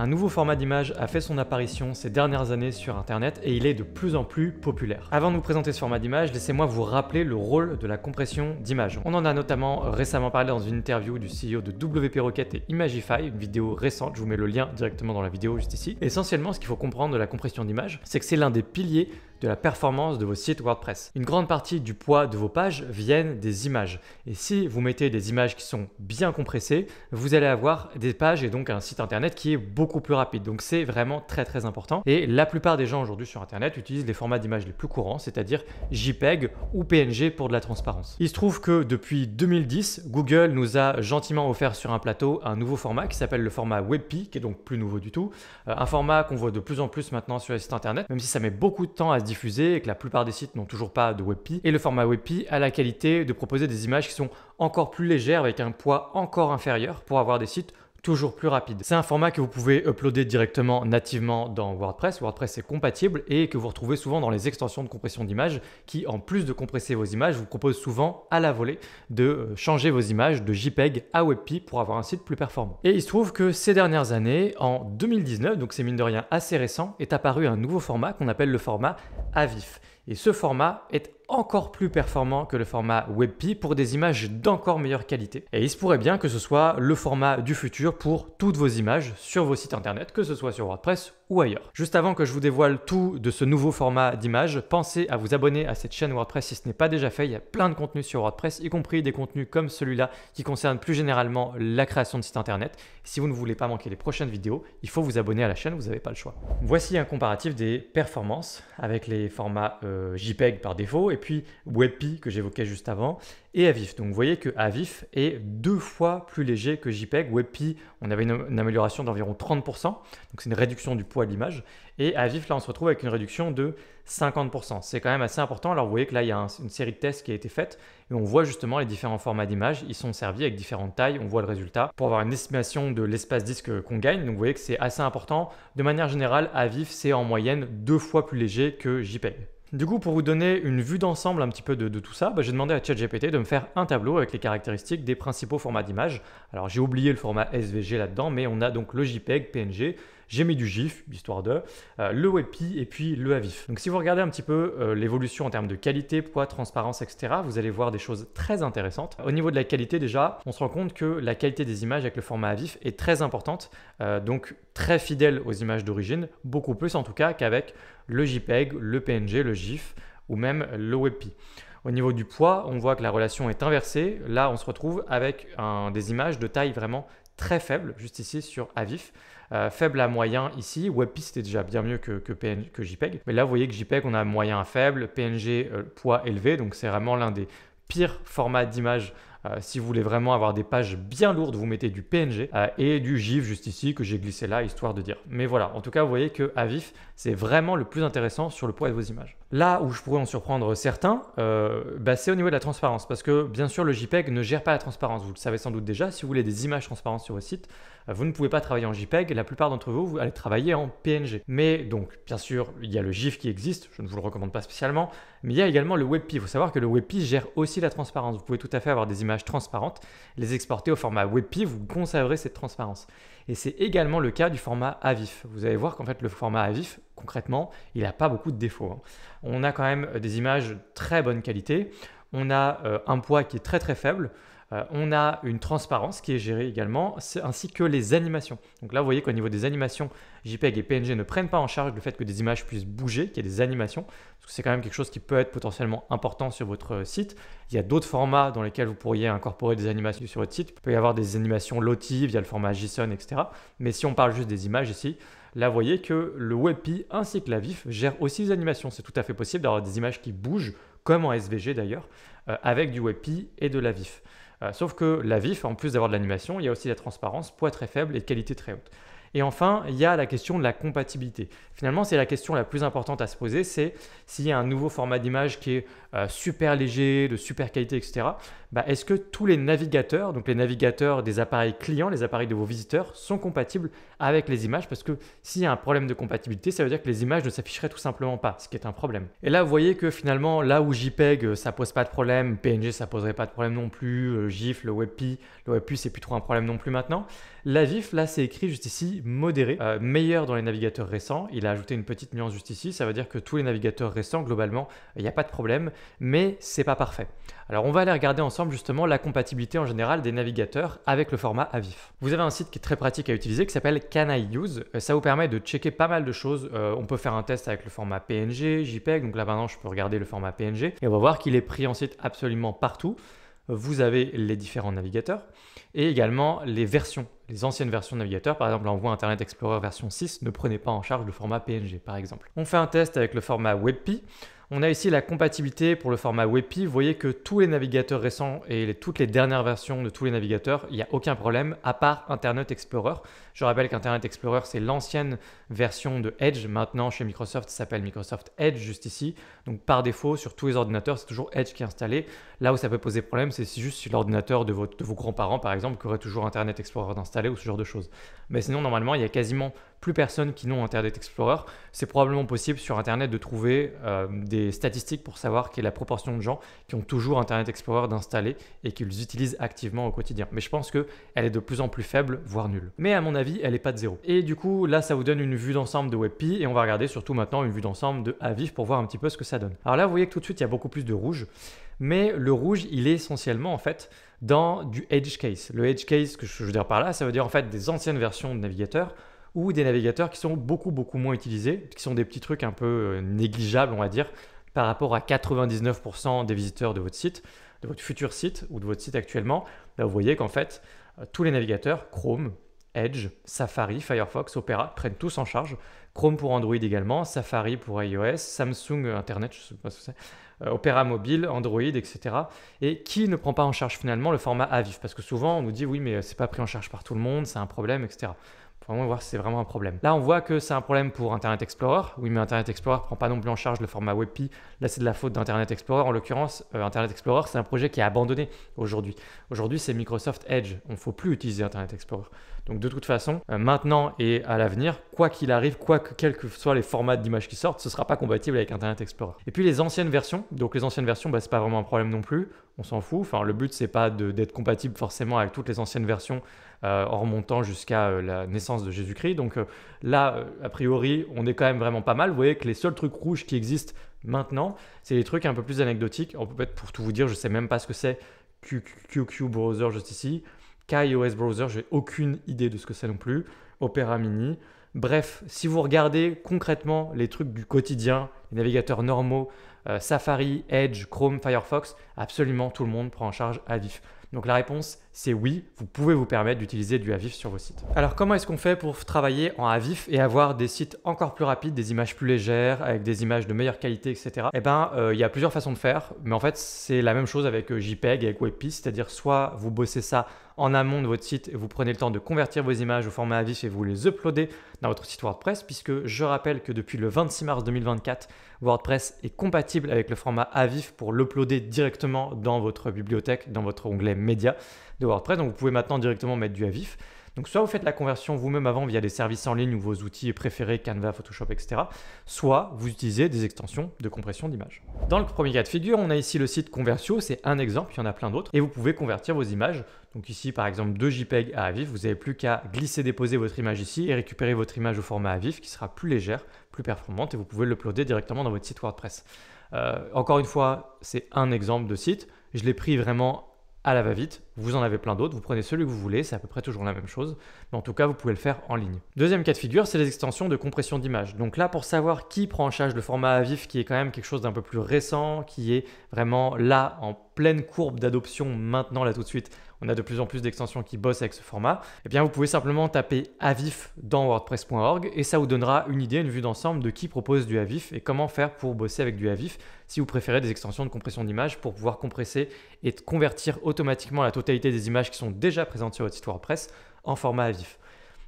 Un nouveau format d'image a fait son apparition ces dernières années sur Internet et il est de plus en plus populaire. Avant de vous présenter ce format d'image, laissez-moi vous rappeler le rôle de la compression d'image. On en a notamment récemment parlé dans une interview du CEO de WP Rocket et Imagify, une vidéo récente, je vous mets le lien directement dans la vidéo juste ici. Essentiellement, ce qu'il faut comprendre de la compression d'image, c'est que c'est l'un des piliers de la performance de vos sites WordPress. Une grande partie du poids de vos pages viennent des images. Et si vous mettez des images qui sont bien compressées, vous allez avoir des pages et donc un site internet qui est beaucoup plus rapide. Donc c'est vraiment très très important. Et la plupart des gens aujourd'hui sur internet utilisent les formats d'images les plus courants, c'est-à-dire JPEG ou PNG pour de la transparence. Il se trouve que depuis 2010, Google nous a gentiment offert sur un plateau un nouveau format qui s'appelle le format WebP, qui est donc plus nouveau du tout. Euh, un format qu'on voit de plus en plus maintenant sur les sites internet, même si ça met beaucoup de temps à se diffusé et que la plupart des sites n'ont toujours pas de WebP. Et le format WebP a la qualité de proposer des images qui sont encore plus légères avec un poids encore inférieur pour avoir des sites toujours plus rapide. C'est un format que vous pouvez uploader directement nativement dans WordPress. WordPress est compatible et que vous retrouvez souvent dans les extensions de compression d'images qui, en plus de compresser vos images, vous proposent souvent à la volée de euh, changer vos images de JPEG à WebP pour avoir un site plus performant. Et il se trouve que ces dernières années, en 2019, donc c'est mine de rien assez récent, est apparu un nouveau format qu'on appelle le format AVIF. Et ce format est encore plus performant que le format WebP pour des images d'encore meilleure qualité. Et il se pourrait bien que ce soit le format du futur pour toutes vos images sur vos sites internet, que ce soit sur WordPress ailleurs. Juste avant que je vous dévoile tout de ce nouveau format d'image, pensez à vous abonner à cette chaîne WordPress si ce n'est pas déjà fait. Il y a plein de contenus sur WordPress, y compris des contenus comme celui-là qui concerne plus généralement la création de sites internet. Si vous ne voulez pas manquer les prochaines vidéos, il faut vous abonner à la chaîne, vous n'avez pas le choix. Voici un comparatif des performances avec les formats euh, JPEG par défaut et puis WebP que j'évoquais juste avant et AVIF. Donc vous voyez que AVIF est deux fois plus léger que JPEG. WebP, on avait une, une amélioration d'environ 30%, donc c'est une réduction du poids l'image. Et à vif, là, on se retrouve avec une réduction de 50%. C'est quand même assez important. Alors, vous voyez que là, il y a une série de tests qui a été faite et on voit justement les différents formats d'image. Ils sont servis avec différentes tailles. On voit le résultat pour avoir une estimation de l'espace disque qu'on gagne. Donc, vous voyez que c'est assez important. De manière générale, à vif, c'est en moyenne deux fois plus léger que JPEG. Du coup, pour vous donner une vue d'ensemble un petit peu de, tout ça, bah, j'ai demandé à ChatGPT de me faire un tableau avec les caractéristiques des principaux formats d'image. Alors j'ai oublié le format SVG là-dedans, mais on a donc le JPEG, PNG, j'ai mis du GIF, histoire de, euh, le WebP et puis le AVIF. Donc si vous regardez un petit peu euh, l'évolution en termes de qualité, poids, transparence, etc., vous allez voir des choses très intéressantes. Au niveau de la qualité déjà, on se rend compte que la qualité des images avec le format AVIF est très importante, euh, donc très fidèle aux images d'origine, beaucoup plus en tout cas qu'avec le JPEG, le PNG, le GIF ou même le WebP. Au niveau du poids, on voit que la relation est inversée. Là, on se retrouve avec des images de taille vraiment très faible juste ici sur Avif. Euh, faible à moyen ici, WebP c'était déjà bien mieux que, JPEG. Mais là, vous voyez que JPEG, on a moyen à faible, PNG, euh, poids élevé, donc c'est vraiment l'un des pires formats d'image euh, si vous voulez vraiment avoir des pages bien lourdes, vous mettez du PNG euh, et du GIF juste ici que j'ai glissé là, histoire de dire. Mais voilà, en tout cas, vous voyez que à vif, c'est vraiment le plus intéressant sur le poids de vos images. Là où je pourrais en surprendre certains, euh, bah, c'est au niveau de la transparence, parce que bien sûr, le JPEG ne gère pas la transparence. Vous le savez sans doute déjà, si vous voulez des images transparentes sur vos site, vous ne pouvez pas travailler en JPEG. La plupart d'entre vous, vous allez travailler en PNG. Mais donc, bien sûr, il y a le GIF qui existe, je ne vous le recommande pas spécialement, mais il y a également le WebP. Il faut savoir que le WebP gère aussi la transparence. Vous pouvez tout à fait avoir des images transparentes, les exporter au format WebP, vous conserverez cette transparence. Et c'est également le cas du format AVIF. Vous allez voir qu'en fait, le format AVIF, concrètement, il n'a pas beaucoup de défauts. Hein. On a quand même des images très bonne qualité, on a euh, un poids qui est très très faible, euh, on a une transparence qui est gérée également, ainsi que les animations. Donc là, vous voyez qu'au niveau des animations, JPEG et PNG ne prennent pas en charge le fait que des images puissent bouger, qu'il y ait des animations, parce que c'est quand même quelque chose qui peut être potentiellement important sur votre euh, site. Il y a d'autres formats dans lesquels vous pourriez incorporer des animations sur votre site. Il peut y avoir des animations y via le format JSON, etc. Mais si on parle juste des images ici, là, vous voyez que le WebP ainsi que la VIF gèrent aussi les animations. C'est tout à fait possible d'avoir des images qui bougent, comme en SVG d'ailleurs, euh, avec du WebP et de la VIF. Euh, sauf que la VIF, en plus d'avoir de l'animation, il y a aussi la transparence, poids très faible et qualité très haute. Et enfin, il y a la question de la compatibilité. Finalement, c'est la question la plus importante à se poser, c'est s'il y a un nouveau format d'image qui est euh, super léger, de super qualité, etc. Bah, est-ce que tous les navigateurs, donc les navigateurs des appareils clients, les appareils de vos visiteurs, sont compatibles avec les images Parce que s'il y a un problème de compatibilité, ça veut dire que les images ne s'afficheraient tout simplement pas, ce qui est un problème. Et là, vous voyez que finalement, là où JPEG, euh, ça pose pas de problème, PNG, ça poserait pas de problème non plus, euh, GIF, le WebP, le WebP, c'est plus trop un problème non plus maintenant. L'Avif, là, c'est écrit juste ici modéré, euh, meilleur dans les navigateurs récents. Il a ajouté une petite nuance juste ici, ça veut dire que tous les navigateurs récents, globalement, il n'y a pas de problème, mais c'est pas parfait. Alors on va aller regarder ensemble justement la compatibilité en général des navigateurs avec le format AVIF. Vous avez un site qui est très pratique à utiliser qui s'appelle Can I Use. Euh, ça vous permet de checker pas mal de choses. Euh, on peut faire un test avec le format PNG, JPEG, donc là maintenant je peux regarder le format PNG et on va voir qu'il est pris en site absolument partout vous avez les différents navigateurs et également les versions, les anciennes versions de navigateurs. Par exemple, envoie Internet Explorer version 6, ne prenez pas en charge le format PNG par exemple. On fait un test avec le format WebP. On a ici la compatibilité pour le format WebP. Vous voyez que tous les navigateurs récents et toutes les dernières versions de tous les navigateurs, il n'y a aucun problème, à part Internet Explorer. Je rappelle qu'Internet Explorer, c'est l'ancienne version de Edge. Maintenant, chez Microsoft, ça s'appelle Microsoft Edge juste ici. Donc par défaut, sur tous les ordinateurs, c'est toujours Edge qui est installé. Là où ça peut poser problème, c'est juste si l'ordinateur de, de, vos grands-parents, par exemple, qui aurait toujours Internet Explorer d'installer ou ce genre de choses. Mais sinon, normalement, il y a quasiment plus personne qui n'ont Internet Explorer. C'est probablement possible sur Internet de trouver euh, des statistiques pour savoir quelle est la proportion de gens qui ont toujours Internet Explorer d'installer et qu'ils utilisent activement au quotidien. Mais je pense qu'elle est de plus en plus faible, voire nulle. Mais à mon avis, elle n'est pas de zéro. Et du coup, là, ça vous donne une vue d'ensemble de WebP et on va regarder surtout maintenant une vue d'ensemble de Aviv pour voir un petit peu ce que ça donne. Alors là, vous voyez que tout de suite, il y a beaucoup plus de rouge. Mais le rouge, il est essentiellement en fait dans du edge case. Le edge case, que je veux dire par là, ça veut dire en fait des anciennes versions de navigateurs ou des navigateurs qui sont beaucoup beaucoup moins utilisés, qui sont des petits trucs un peu euh, négligeables on va dire par rapport à 99% des visiteurs de votre site, de votre futur site ou de votre site actuellement, là, bah, vous voyez qu'en fait euh, tous les navigateurs, Chrome, Edge, Safari, Firefox, Opera prennent tous en charge. Chrome pour Android également, Safari pour iOS, Samsung euh, Internet, je sais pas ce que c'est, Opera mobile, Android, etc. Et qui ne prend pas en charge finalement le format AVIF Parce que souvent on nous dit oui mais c'est pas pris en charge par tout le monde, c'est un problème, etc. Faut vraiment voir si c'est vraiment un problème. Là, on voit que c'est un problème pour Internet Explorer. Oui, mais Internet Explorer ne prend pas non plus en charge le format WebP. Là, c'est de la faute d'Internet Explorer. En l'occurrence, euh, Internet Explorer, c'est un projet qui est abandonné aujourd'hui. Aujourd'hui, c'est Microsoft Edge. On ne faut plus utiliser Internet Explorer. Donc de toute façon, euh, maintenant et à l'avenir, quoi qu'il arrive, quoi que quels que soient les formats d'images qui sortent, ce ne sera pas compatible avec Internet Explorer. Et puis les anciennes versions, donc les anciennes versions, bah, c'est pas vraiment un problème non plus, on s'en fout. Enfin, le but c'est pas d'être compatible forcément avec toutes les anciennes versions en euh, remontant jusqu'à euh, la naissance de Jésus-Christ. Donc là, a priori, on est quand même vraiment pas mal. Vous voyez que les seuls trucs rouges qui existent maintenant, c'est les trucs un peu plus anecdotiques. En être pour tout vous dire, je sais même pas ce que c'est QQ Browser juste ici. KaiOS Browser, j'ai aucune idée de ce que c'est non plus, Opera Mini. Bref, si vous regardez concrètement les trucs du quotidien, les navigateurs normaux, euh, Safari, Edge, Chrome, Firefox, absolument tout le monde prend en charge à vif. Donc la réponse c'est oui, vous pouvez vous permettre d'utiliser du Avif sur vos sites. Alors comment est-ce qu'on fait pour travailler en Avif et avoir des sites encore plus rapides, des images plus légères, avec des images de meilleure qualité, etc. Eh bien, euh, il y a plusieurs façons de faire, mais en fait c'est la même chose avec euh, JPEG et avec WebP, c'est-à-dire soit vous bossez ça en amont de votre site et vous prenez le temps de convertir vos images au format Avif et vous les uploadez dans votre site WordPress, puisque je rappelle que depuis le 26 mars 2024, WordPress est compatible avec le format Avif pour l'uploader directement dans votre bibliothèque, dans votre onglet Média de WordPress. Donc vous pouvez maintenant directement mettre du avif. Donc soit vous faites la conversion vous-même avant via des services en ligne ou vos outils préférés, Canva, Photoshop, etc. Soit vous utilisez des extensions de compression d'images. Dans le premier cas de figure, on a ici le site Convertio, c'est un exemple, il y en a plein d'autres, et vous pouvez convertir vos images. Donc ici par exemple de JPEG à AVIF, vous n'avez plus qu'à glisser déposer votre image ici et récupérer votre image au format AVIF qui sera plus légère, plus performante et vous pouvez l'uploader directement dans votre site WordPress. Euh, encore une fois, c'est un exemple de site. Je l'ai pris vraiment à la va-vite. Vous en avez plein d'autres, vous prenez celui que vous voulez, c'est à peu près toujours la même chose, mais en tout cas, vous pouvez le faire en ligne. Deuxième cas de figure, c'est les extensions de compression d'image. Donc là, pour savoir qui prend en charge le format à qui est quand même quelque chose d'un peu plus récent, qui est vraiment là en pleine courbe d'adoption maintenant, là tout de suite, on a de plus en plus d'extensions qui bossent avec ce format, eh bien vous pouvez simplement taper avif dans wordpress.org et ça vous donnera une idée, une vue d'ensemble de qui propose du avif et comment faire pour bosser avec du avif si vous préférez des extensions de compression d'image pour pouvoir compresser et convertir automatiquement la totalité des images qui sont déjà présentes sur votre site WordPress en format avif.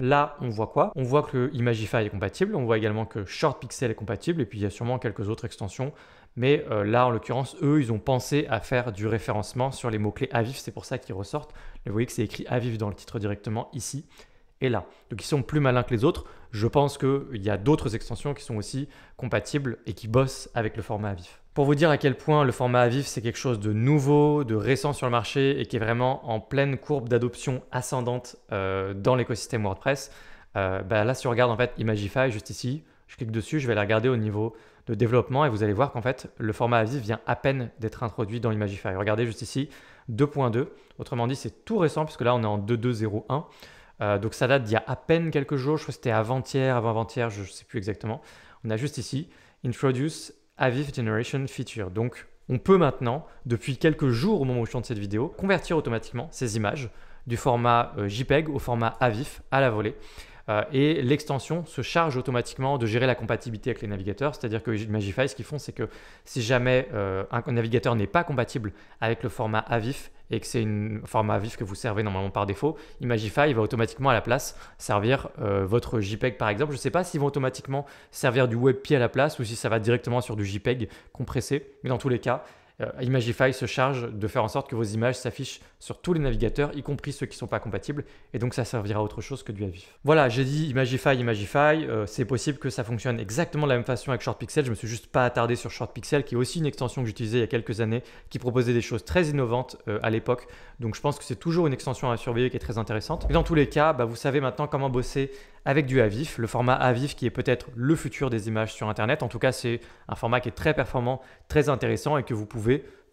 Là, on voit quoi On voit que Imagify est compatible, on voit également que ShortPixel est compatible, et puis il y a sûrement quelques autres extensions mais euh, là, en l'occurrence, eux, ils ont pensé à faire du référencement sur les mots-clés Avif. c'est pour ça qu'ils ressortent. Vous voyez que c'est écrit Avif dans le titre directement ici et là. Donc ils sont plus malins que les autres. Je pense qu'il y a d'autres extensions qui sont aussi compatibles et qui bossent avec le format Avif. Pour vous dire à quel point le format Avif, c'est quelque chose de nouveau, de récent sur le marché et qui est vraiment en pleine courbe d'adoption ascendante euh, dans l'écosystème WordPress, euh, bah, là, si on regarde en fait Imagify juste ici, je clique dessus, je vais la regarder au niveau de développement et vous allez voir qu'en fait, le format AVIF vient à peine d'être introduit dans l'Imagify. Regardez juste ici, 2.2. Autrement dit, c'est tout récent puisque là, on est en 2.2.0.1. Euh, donc ça date d'il y a à peine quelques jours. Je crois que c'était avant-hier, avant-avant-hier, je ne sais plus exactement. On a juste ici, Introduce AVIF Generation Feature. Donc on peut maintenant, depuis quelques jours au moment où je tourne cette vidéo, convertir automatiquement ces images du format euh, JPEG au format AVIF à la volée. Euh, et l'extension se charge automatiquement de gérer la compatibilité avec les navigateurs. C'est-à-dire que Magify, ce qu'ils font, c'est que si jamais euh, un navigateur n'est pas compatible avec le format AVIF, et que c'est un format Avif que vous servez normalement par défaut, Imagify va automatiquement à la place servir euh, votre JPEG par exemple. Je ne sais pas s'ils vont automatiquement servir du WebP à la place ou si ça va directement sur du JPEG compressé, mais dans tous les cas, euh, Imagify se charge de faire en sorte que vos images s'affichent sur tous les navigateurs, y compris ceux qui ne sont pas compatibles, et donc ça servira à autre chose que du avif. Voilà, j'ai dit Imagify, Imagify, euh, c'est possible que ça fonctionne exactement de la même façon avec ShortPixel, je me suis juste pas attardé sur ShortPixel, qui est aussi une extension que j'utilisais il y a quelques années, qui proposait des choses très innovantes euh, à l'époque, donc je pense que c'est toujours une extension à surveiller qui est très intéressante. dans tous les cas, bah, vous savez maintenant comment bosser avec du AVIF, le format AVIF qui est peut-être le futur des images sur Internet, en tout cas c'est un format qui est très performant, très intéressant et que vous pouvez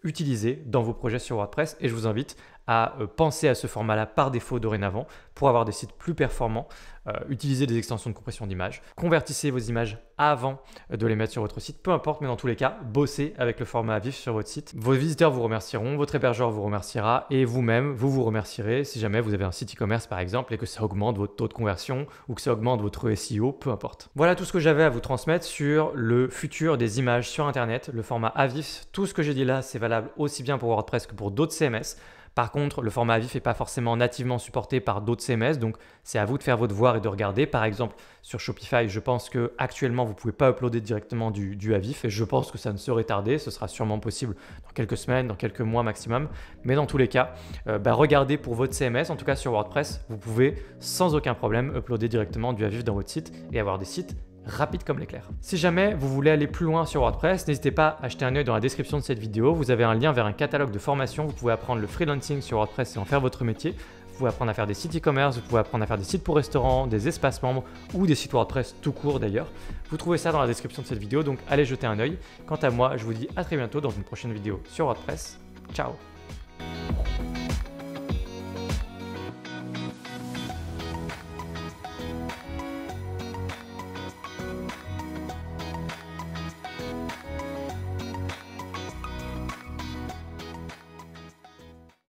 utiliser dans vos projets sur WordPress et je vous invite à euh, penser à ce format-là par défaut dorénavant pour avoir des sites plus performants. Euh, utiliser utilisez des extensions de compression d'image, convertissez vos images avant euh, de les mettre sur votre site, peu importe, mais dans tous les cas, bossez avec le format Avif sur votre site. Vos visiteurs vous remercieront, votre hébergeur vous remerciera et vous-même, vous vous remercierez si jamais vous avez un site e-commerce par exemple et que ça augmente votre taux de conversion ou que ça augmente votre SEO, peu importe. Voilà tout ce que j'avais à vous transmettre sur le futur des images sur Internet, le format Avif. Tout ce que j'ai dit là, c'est valable aussi bien pour WordPress que pour d'autres CMS. Par contre, le format AVIF vif n'est pas forcément nativement supporté par d'autres CMS, donc c'est à vous de faire votre voir et de regarder. Par exemple, sur Shopify, je pense que actuellement vous ne pouvez pas uploader directement du, AVIF. et je pense que ça ne serait tardé, ce sera sûrement possible dans quelques semaines, dans quelques mois maximum. Mais dans tous les cas, euh, bah, regardez pour votre CMS, en tout cas sur WordPress, vous pouvez sans aucun problème uploader directement du AVIF dans votre site et avoir des sites rapide comme l'éclair. Si jamais vous voulez aller plus loin sur WordPress, n'hésitez pas à jeter un œil dans la description de cette vidéo, vous avez un lien vers un catalogue de formation, vous pouvez apprendre le freelancing sur WordPress et en faire votre métier. Vous pouvez apprendre à faire des sites e-commerce, vous pouvez apprendre à faire des sites pour restaurants, des espaces membres ou des sites WordPress tout court d'ailleurs. Vous trouvez ça dans la description de cette vidéo, donc allez jeter un œil. Quant à moi, je vous dis à très bientôt dans une prochaine vidéo sur WordPress. Ciao